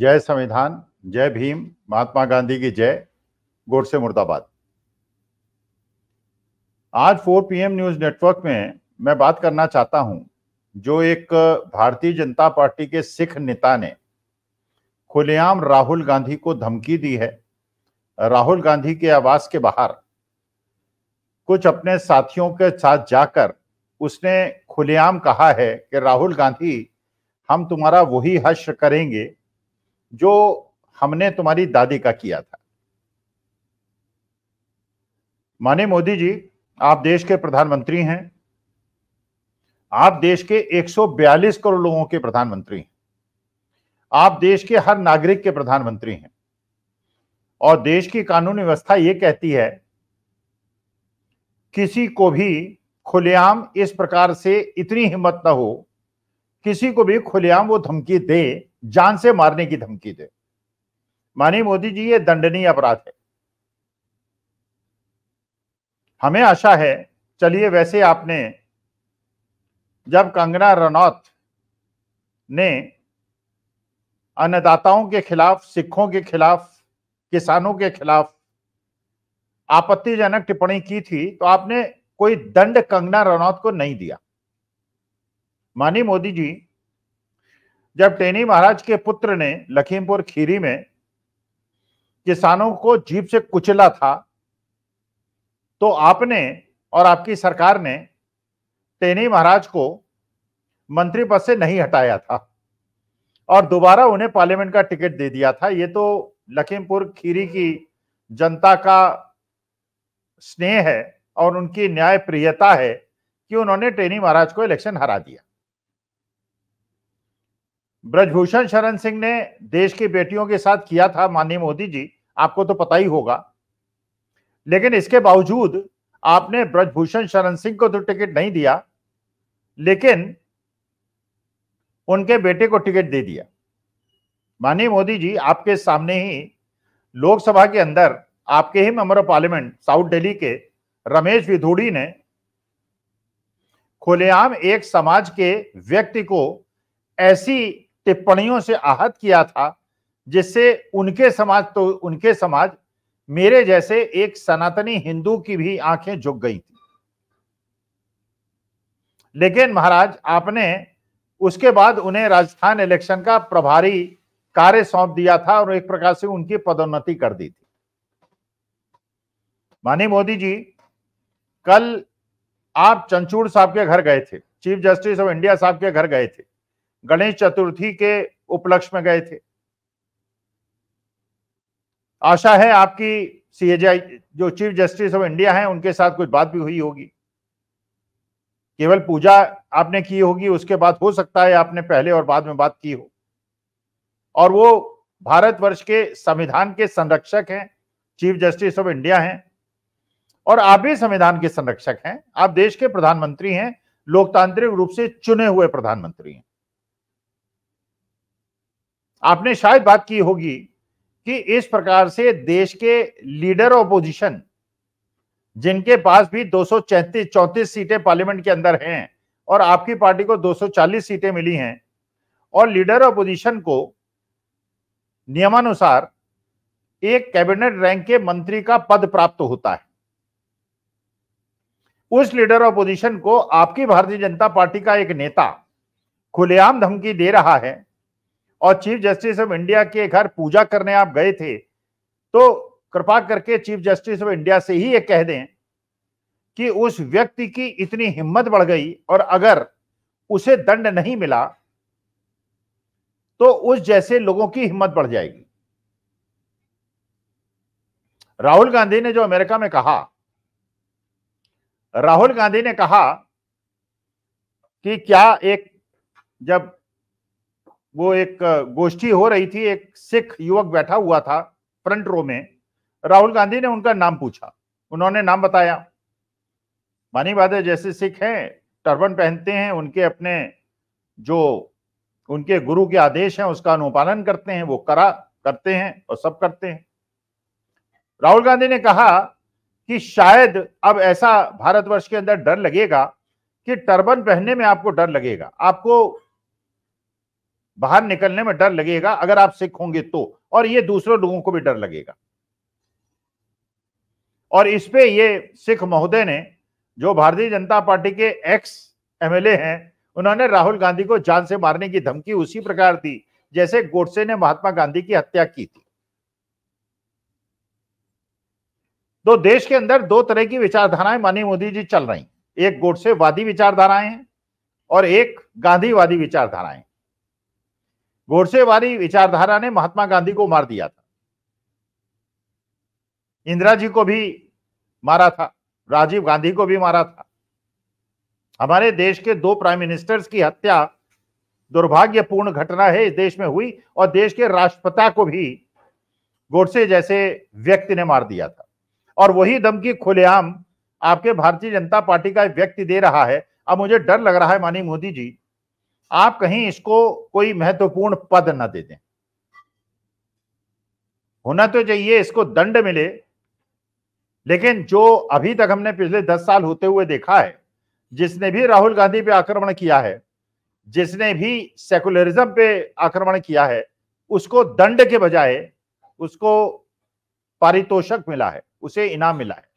जय संविधान जय भीम महात्मा गांधी की जय गोडसे मुर्दाबाद आज 4 पीएम न्यूज नेटवर्क में मैं बात करना चाहता हूं जो एक भारतीय जनता पार्टी के सिख नेता ने खुलेआम राहुल गांधी को धमकी दी है राहुल गांधी के आवास के बाहर कुछ अपने साथियों के साथ जाकर उसने खुलेआम कहा है कि राहुल गांधी हम तुम्हारा वही हश्र करेंगे जो हमने तुम्हारी दादी का किया था माने मोदी जी आप देश के प्रधानमंत्री हैं आप देश के 142 करोड़ लोगों के प्रधानमंत्री हैं आप देश के हर नागरिक के प्रधानमंत्री हैं और देश की कानून व्यवस्था ये कहती है किसी को भी खुलेआम इस प्रकार से इतनी हिम्मत ना हो किसी को भी खुलेआम वो धमकी दे जान से मारने की धमकी दे मानी मोदी जी ये दंडनीय अपराध है हमें आशा है चलिए वैसे आपने जब कंगना रनौत ने अन्नदाताओं के खिलाफ सिखों के खिलाफ किसानों के खिलाफ आपत्तिजनक टिप्पणी की थी तो आपने कोई दंड कंगना रनौत को नहीं दिया मानी मोदी जी जब टेनी महाराज के पुत्र ने लखीमपुर खीरी में किसानों को जीप से कुचला था तो आपने और आपकी सरकार ने टेनी महाराज को मंत्री पद से नहीं हटाया था और दोबारा उन्हें पार्लियामेंट का टिकट दे दिया था ये तो लखीमपुर खीरी की जनता का स्नेह है और उनकी न्याय प्रियता है कि उन्होंने टेनी महाराज को इलेक्शन हरा दिया ब्रजभूषण शरण सिंह ने देश की बेटियों के साथ किया था माननीय मोदी जी आपको तो पता ही होगा लेकिन इसके बावजूद आपने ब्रजभूषण शरण सिंह को तो टिकट नहीं दिया लेकिन उनके बेटे को टिकट दे दिया माननीय मोदी जी आपके सामने ही लोकसभा के अंदर आपके ही member of parliament south Delhi के रमेश विधोड़ी ने खुलेआम एक समाज के व्यक्ति को ऐसी टिप्पणियों से आहत किया था जिससे उनके समाज तो उनके समाज मेरे जैसे एक सनातनी हिंदू की भी आंखें झुक गई थी लेकिन महाराज आपने उसके बाद उन्हें राजस्थान इलेक्शन का प्रभारी कार्य सौंप दिया था और एक प्रकार से उनकी पदोन्नति कर दी थी माननीय मोदी जी कल आप चंचूड़ साहब के घर गए थे चीफ जस्टिस ऑफ इंडिया साहब के घर गए थे गणेश चतुर्थी के उपलक्ष्य में गए थे आशा है आपकी सीएजआई जो चीफ जस्टिस ऑफ इंडिया हैं उनके साथ कुछ बात भी हुई होगी केवल पूजा आपने की होगी उसके बाद हो सकता है आपने पहले और बाद में बात की हो और वो भारतवर्ष के संविधान के संरक्षक हैं चीफ जस्टिस ऑफ इंडिया हैं और आप भी संविधान के संरक्षक हैं आप देश के प्रधानमंत्री हैं लोकतांत्रिक रूप से चुने हुए प्रधानमंत्री हैं आपने शायद बात की होगी कि इस प्रकार से देश के लीडर ऑपोजिशन जिनके पास भी दो सौ सीटें पार्लियामेंट के अंदर हैं और आपकी पार्टी को 240 सीटें मिली हैं और लीडर ऑपोजिशन को नियमानुसार एक कैबिनेट रैंक के मंत्री का पद प्राप्त होता है उस लीडर ऑपोजिशन को आपकी भारतीय जनता पार्टी का एक नेता खुलेआम धमकी दे रहा है और चीफ जस्टिस ऑफ इंडिया के घर पूजा करने आप गए थे तो कृपा करके चीफ जस्टिस ऑफ इंडिया से ही ये कह दें कि उस व्यक्ति की इतनी हिम्मत बढ़ गई और अगर उसे दंड नहीं मिला तो उस जैसे लोगों की हिम्मत बढ़ जाएगी राहुल गांधी ने जो अमेरिका में कहा राहुल गांधी ने कहा कि क्या एक जब वो एक गोष्ठी हो रही थी एक सिख युवक बैठा हुआ था फ्रंट रो में राहुल गांधी ने उनका नाम पूछा उन्होंने नाम बताया मानी बात है जैसे सिख हैं टर्बन पहनते हैं उनके अपने जो उनके गुरु के आदेश हैं उसका अनुपालन करते हैं वो करा करते हैं और सब करते हैं राहुल गांधी ने कहा कि शायद अब ऐसा भारतवर्ष के अंदर डर लगेगा कि टर्बन पहनने में आपको डर लगेगा आपको बाहर निकलने में डर लगेगा अगर आप सिख होंगे तो और ये दूसरे लोगों को भी डर लगेगा और इस पे ये सिख महोदय ने जो भारतीय जनता पार्टी के एक्स एमएलए हैं उन्होंने राहुल गांधी को जान से मारने की धमकी उसी प्रकार दी जैसे गोडसे ने महात्मा गांधी की हत्या की थी तो देश के अंदर दो तरह की विचारधाराएं माननीय मोदी जी चल रही एक गोडसेवादी विचारधाराएं हैं और एक गांधीवादी विचारधाराएं गोड़से वाली विचारधारा ने महात्मा गांधी को मार दिया था इंदिरा जी को भी मारा था राजीव गांधी को भी मारा था हमारे देश के दो प्राइम मिनिस्टर्स की हत्या दुर्भाग्यपूर्ण घटना है इस देश में हुई और देश के राष्ट्रपिता को भी गोडसे जैसे व्यक्ति ने मार दिया था और वही धमकी खुलेआम आपके भारतीय जनता पार्टी का व्यक्ति दे रहा है अब मुझे डर लग रहा है माननीय मोदी जी आप कहीं इसको कोई महत्वपूर्ण पद ना दे दें होना तो चाहिए इसको दंड मिले लेकिन जो अभी तक हमने पिछले दस साल होते हुए देखा है जिसने भी राहुल गांधी पे आक्रमण किया है जिसने भी सेकुलरिज्म पे आक्रमण किया है उसको दंड के बजाय उसको पारितोषक मिला है उसे इनाम मिला है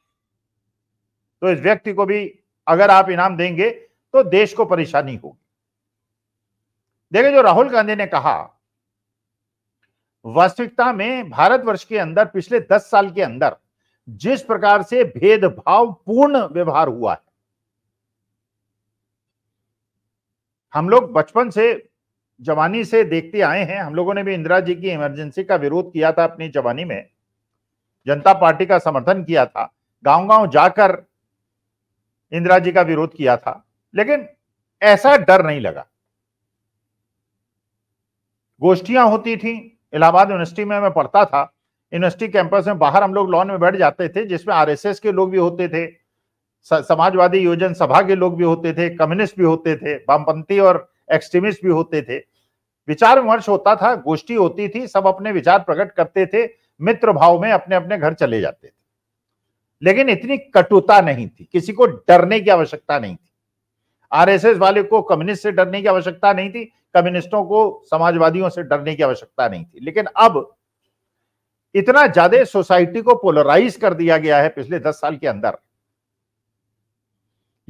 तो इस व्यक्ति को भी अगर आप इनाम देंगे तो देश को परेशानी होगी देखिए जो राहुल गांधी ने कहा वास्तविकता में भारतवर्ष के अंदर पिछले दस साल के अंदर जिस प्रकार से भेदभाव पूर्ण व्यवहार हुआ है हम लोग बचपन से जवानी से देखते आए हैं हम लोगों ने भी इंदिरा जी की इमरजेंसी का विरोध किया था अपनी जवानी में जनता पार्टी का समर्थन किया था गांव गांव जाकर इंदिरा जी का विरोध किया था लेकिन ऐसा डर नहीं लगा गोष्ठियां होती थी इलाहाबाद यूनिवर्सिटी में मैं पढ़ता था यूनिवर्सिटी कैंपस में बाहर हम लोग लॉन में बैठ जाते थे जिसमें आरएसएस के लोग भी होते थे समाजवादी योजन सभा के लोग भी होते थे कम्युनिस्ट भी होते थे वामपंथी और एक्सट्रीमिस्ट भी होते थे विचार विमर्श होता था गोष्ठी होती थी सब अपने विचार प्रकट करते थे मित्र भाव में अपने अपने घर चले जाते थे लेकिन इतनी कटुता नहीं थी किसी को डरने की आवश्यकता नहीं थी आरएसएस वाले को कम्युनिस्ट से डरने की आवश्यकता नहीं थी कम्युनिस्टों को समाजवादियों से डरने की आवश्यकता नहीं थी लेकिन अब इतना ज्यादा सोसाइटी को पोलराइज कर दिया गया है पिछले दस साल के अंदर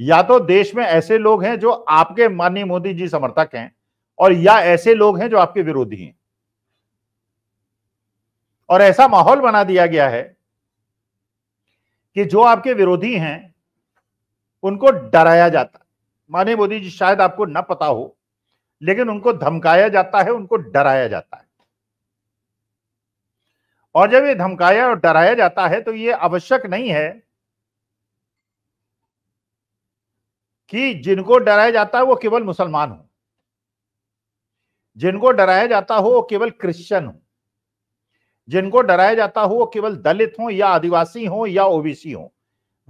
या तो देश में ऐसे लोग हैं जो आपके माननीय मोदी जी समर्थक हैं और या ऐसे लोग हैं जो आपके विरोधी हैं और ऐसा माहौल बना दिया गया है कि जो आपके विरोधी हैं उनको डराया जाता माननीय मोदी जी शायद आपको न पता हो लेकिन उनको धमकाया जाता है उनको डराया जाता है और जब ये धमकाया और डराया जाता है तो ये आवश्यक नहीं है कि जिनको डराया जाता है वो केवल मुसलमान हो जिनको डराया जाता हो वो केवल क्रिश्चियन हो जिनको डराया जाता हो वो केवल दलित हो या आदिवासी हो या ओबीसी हो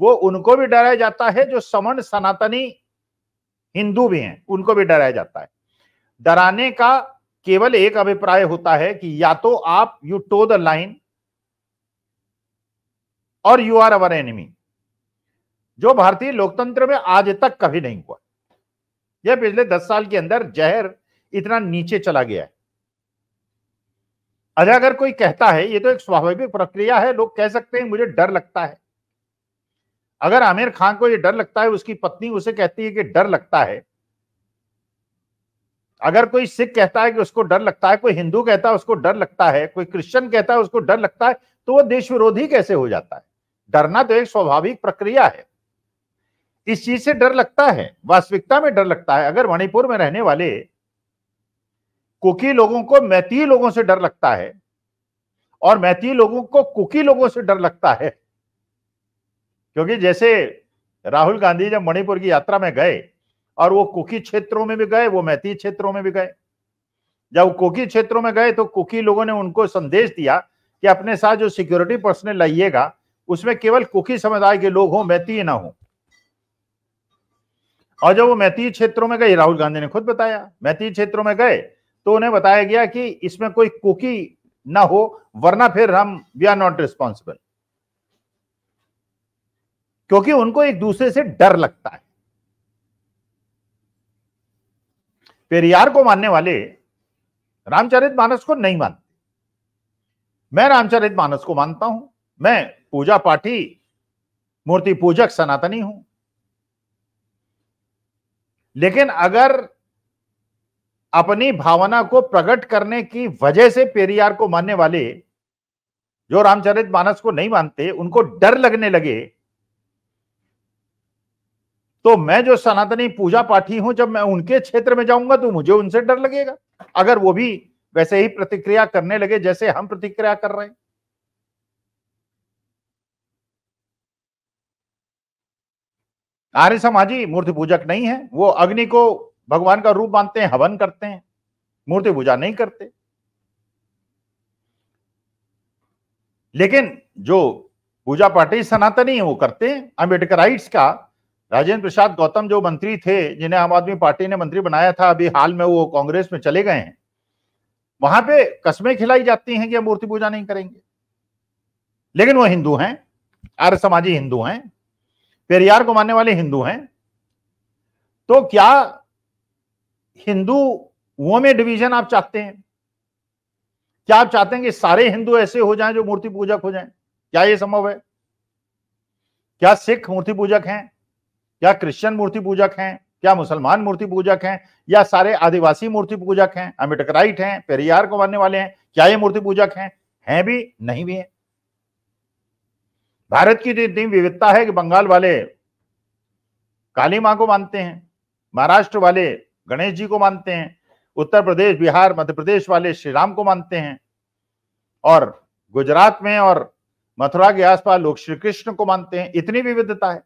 वो उनको भी डराया जाता है जो समण सनातनी हिंदू भी हैं उनको भी डराया जाता है डराने का केवल एक अभिप्राय होता है कि या तो आप यू टो द लाइन और यू आर अवर एनिमी जो भारतीय लोकतंत्र में आज तक कभी नहीं हुआ यह पिछले दस साल के अंदर जहर इतना नीचे चला गया है अगर कोई कहता है ये तो एक स्वाभाविक प्रक्रिया है लोग कह सकते हैं मुझे डर लगता है अगर आमिर खान को ये डर लगता है उसकी पत्नी उसे कहती है कि डर लगता है अगर कोई सिख कहता है कि उसको डर लगता है कोई हिंदू कहता है उसको डर लगता है कोई क्रिश्चियन कहता है उसको डर लगता है तो वो देश विरोधी कैसे हो जाता है डरना तो एक स्वाभाविक प्रक्रिया है इस चीज से डर लगता है वास्तविकता में डर लगता है अगर मणिपुर में रहने वाले कुकी लोगों को मैती लोगों से डर लगता है और मैती लोगों को कुकी लोगों से डर लगता है क्योंकि जैसे राहुल गांधी जब मणिपुर की यात्रा में गए और वो कुकी क्षेत्रों में भी गए वो मैती क्षेत्रों में भी गए जब कुकी क्षेत्रों में गए तो कुकी लोगों ने उनको संदेश दिया कि अपने साथ जो सिक्योरिटी पर्सनल लाइएगा उसमें केवल कुकी समुदाय के लोग हों मैती ना हो और जब वो मैती क्षेत्रों में गए राहुल गांधी ने खुद बताया मैती क्षेत्रों में गए तो उन्हें बताया गया कि इसमें कोई कुकी ना हो वरना फिर हम वी आर नॉट रिस्पॉन्सिबल क्योंकि उनको एक दूसरे से डर लगता है पेरियार को मानने वाले रामचरित मानस को नहीं मानते मैं रामचरित मानस को मानता हूं मैं पूजा पाठी मूर्ति पूजक सनातनी हूं लेकिन अगर अपनी भावना को प्रकट करने की वजह से पेरियार को मानने वाले जो रामचरित मानस को नहीं मानते उनको डर लगने लगे तो मैं जो सनातनी पूजा पाठी हूं जब मैं उनके क्षेत्र में जाऊंगा तो मुझे उनसे डर लगेगा अगर वो भी वैसे ही प्रतिक्रिया करने लगे जैसे हम प्रतिक्रिया कर रहे हैं आर्य समाजी मूर्ति पूजक नहीं है वो अग्नि को भगवान का रूप मानते हैं हवन करते हैं मूर्ति पूजा नहीं करते लेकिन जो पूजा पाठी सनातनी है वो करते हैं अम्बेडकराइट्स का राजेंद्र प्रसाद गौतम जो मंत्री थे जिन्हें आम आदमी पार्टी ने मंत्री बनाया था अभी हाल में वो कांग्रेस में चले गए हैं वहां पे कस्में खिलाई जाती हैं कि हम मूर्ति पूजा नहीं करेंगे लेकिन वो हिंदू हैं आर्य समाजी हिंदू हैं पेरियार को मानने वाले हिंदू हैं तो क्या वो में डिवीजन आप चाहते हैं क्या आप चाहते हैं कि सारे हिंदू ऐसे हो जाएं जो मूर्ति पूजक हो जाएं क्या ये संभव है क्या सिख मूर्ति पूजक हैं क्या क्रिश्चियन मूर्ति पूजक हैं क्या मुसलमान मूर्ति पूजक हैं या सारे आदिवासी मूर्ति पूजक हैं राइट हैं पेरियार को मानने वाले हैं क्या ये मूर्ति पूजक हैं हैं भी नहीं भी हैं भारत की तो इतनी विविधता है कि बंगाल वाले काली मां को मानते हैं महाराष्ट्र वाले गणेश जी को मानते हैं उत्तर प्रदेश बिहार मध्य प्रदेश वाले श्री राम को मानते हैं और गुजरात में और मथुरा के आसपास लोग श्री कृष्ण को मानते हैं इतनी विविधता है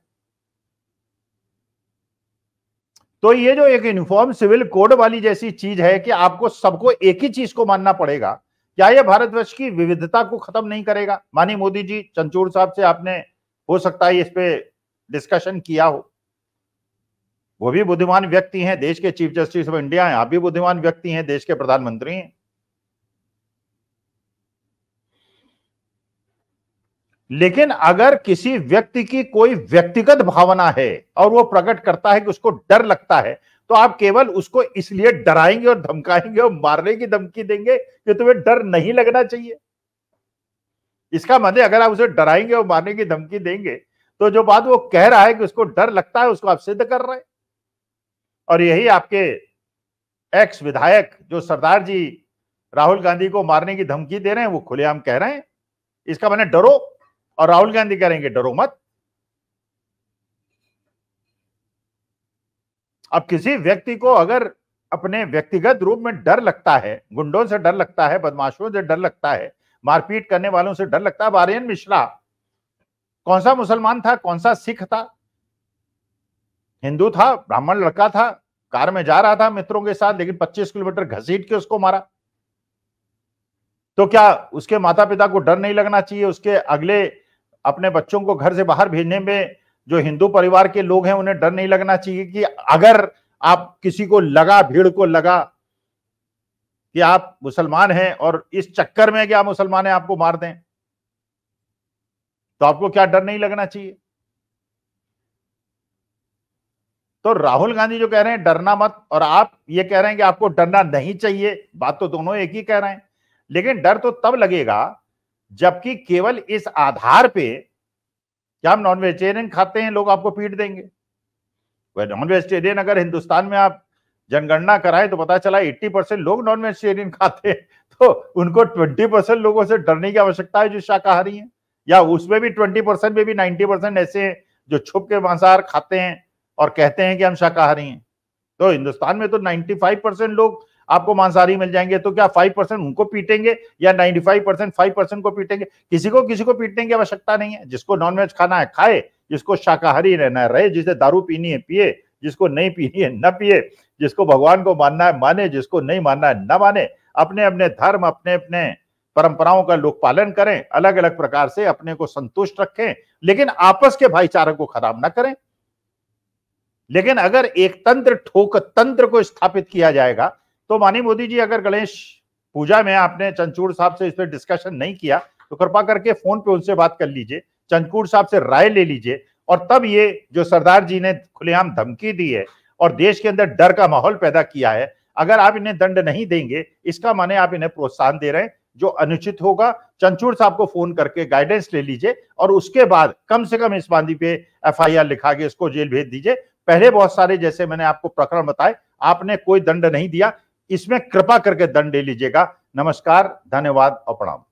तो ये जो एक यूनिफॉर्म सिविल कोड वाली जैसी चीज है कि आपको सबको एक ही चीज को मानना पड़ेगा क्या यह भारतवर्ष की विविधता को खत्म नहीं करेगा मानी मोदी जी चंचूर साहब से आपने हो सकता है इस पे डिस्कशन किया हो वो भी बुद्धिमान व्यक्ति हैं देश के चीफ जस्टिस ऑफ इंडिया हैं आप भी बुद्धिमान व्यक्ति हैं देश के प्रधानमंत्री हैं लेकिन अगर किसी व्यक्ति की कोई व्यक्तिगत भावना है और वो प्रकट करता है कि उसको डर लगता है तो आप केवल उसको इसलिए डराएंगे और धमकाएंगे और मारने की धमकी देंगे कि तुम्हें डर नहीं लगना चाहिए इसका मतलब अगर आप उसे डराएंगे और मारने की धमकी देंगे तो जो बात वो कह रहा है कि उसको डर लगता है उसको आप सिद्ध कर रहे हैं और यही आपके एक्स विधायक जो सरदार जी राहुल गांधी को मारने की धमकी दे रहे हैं वो खुलेआम कह रहे हैं इसका मैंने मतलब डरो और राहुल गांधी करेंगे डरो मत अब किसी व्यक्ति को अगर अपने व्यक्तिगत रूप में डर लगता है गुंडों से डर लगता है बदमाशों से डर लगता है मारपीट करने वालों से डर लगता है आर्यन मिश्रा कौन सा मुसलमान था कौन सा सिख था हिंदू था ब्राह्मण लड़का था कार में जा रहा था मित्रों के साथ लेकिन 25 किलोमीटर घसीट के उसको मारा तो क्या उसके माता पिता को डर नहीं लगना चाहिए उसके अगले अपने बच्चों को घर से बाहर भेजने में जो हिंदू परिवार के लोग हैं उन्हें डर नहीं लगना चाहिए कि अगर आप किसी को लगा भीड़ को लगा कि आप मुसलमान हैं और इस चक्कर में कि आप मुसलमान हैं आपको मार दें तो आपको क्या डर नहीं लगना चाहिए तो राहुल गांधी जो कह रहे हैं डरना मत और आप ये कह रहे हैं कि आपको डरना नहीं चाहिए बात तो दोनों एक ही कह रहे हैं लेकिन डर तो तब लगेगा जबकि केवल इस आधार पे क्या हम नॉन वेजिटेरियन खाते हैं लोग आपको पीट देंगे वह नॉन वेजिटेरियन अगर हिंदुस्तान में आप जनगणना कराएं तो पता चला 80 परसेंट लोग नॉन वेजिटेरियन खाते हैं तो उनको 20 परसेंट लोगों से डरने की आवश्यकता है जो शाकाहारी हैं या उसमें भी 20 परसेंट में भी 90 परसेंट ऐसे हैं जो छुप के मांसाहार खाते हैं और कहते हैं कि हम शाकाहारी हैं तो हिंदुस्तान में तो 95 परसेंट लोग आपको मांसाहारी मिल जाएंगे तो क्या फाइव परसेंट उनको पीटेंगे या ninety five percent five percent को पीटेंगे किसी को किसी को पीटने की आवश्यकता नहीं है जिसको नॉनवेज खाना है खाए जिसको शाकाहारी रहना है रहे जिसे दारू पीनी है पिए जिसको नहीं पीनी है न पिए जिसको भगवान को मानना है माने जिसको नहीं मानना है न माने अपने अपने धर्म अपने अपने परंपराओं का लोक पालन करें अलग अलग प्रकार से अपने को संतुष्ट रखें लेकिन आपस के भाईचारे को खराब ना करें लेकिन अगर एक तंत्र ठोक तंत्र को स्थापित किया जाएगा तो मानी मोदी जी अगर गणेश पूजा में आपने चंचूर साहब से इस पर डिस्कशन नहीं किया तो कृपा करके फोन पे उनसे बात कर लीजिए चंचूर साहब से राय ले लीजिए और तब ये जो सरदार जी ने खुलेआम धमकी दी है और देश के अंदर डर का माहौल पैदा किया है अगर आप इन्हें दंड नहीं देंगे इसका माने आप इन्हें प्रोत्साहन दे रहे हैं जो अनुचित होगा चंचूर साहब को फोन करके गाइडेंस ले लीजिए और उसके बाद कम से कम इस बांदी पे आर लिखा के इसको जेल भेज दीजिए पहले बहुत सारे जैसे मैंने आपको प्रकरण बताए आपने कोई दंड नहीं दिया इसमें कृपा करके दंड ले लीजिएगा नमस्कार धन्यवाद और प्रणाम